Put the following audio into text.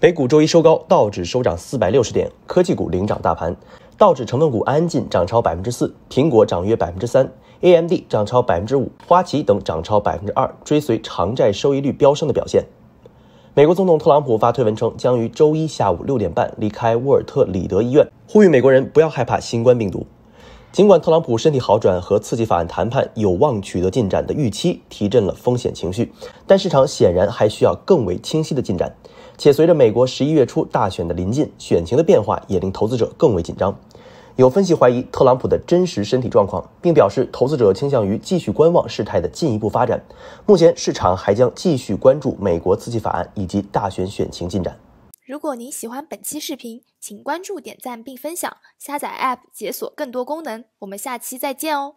北股周一收高，道指收涨四百六十点，科技股领涨大盘。道指成分股安进涨超百分之四，苹果涨约百分之三，AMD 涨超百分之五，花旗等涨超百分之二，追随长债收益率飙升的表现。美国总统特朗普发推文称，将于周一下午六点半离开沃尔特里德医院，呼吁美国人不要害怕新冠病毒。尽管特朗普身体好转和刺激法案谈判有望取得进展的预期提振了风险情绪，但市场显然还需要更为清晰的进展。且随着美国十一月初大选的临近，选情的变化也令投资者更为紧张。有分析怀疑特朗普的真实身体状况，并表示投资者倾向于继续观望事态的进一步发展。目前市场还将继续关注美国刺激法案以及大选选情进展。如果您喜欢本期视频，请关注、点赞并分享，下载 App 解锁更多功能。我们下期再见哦。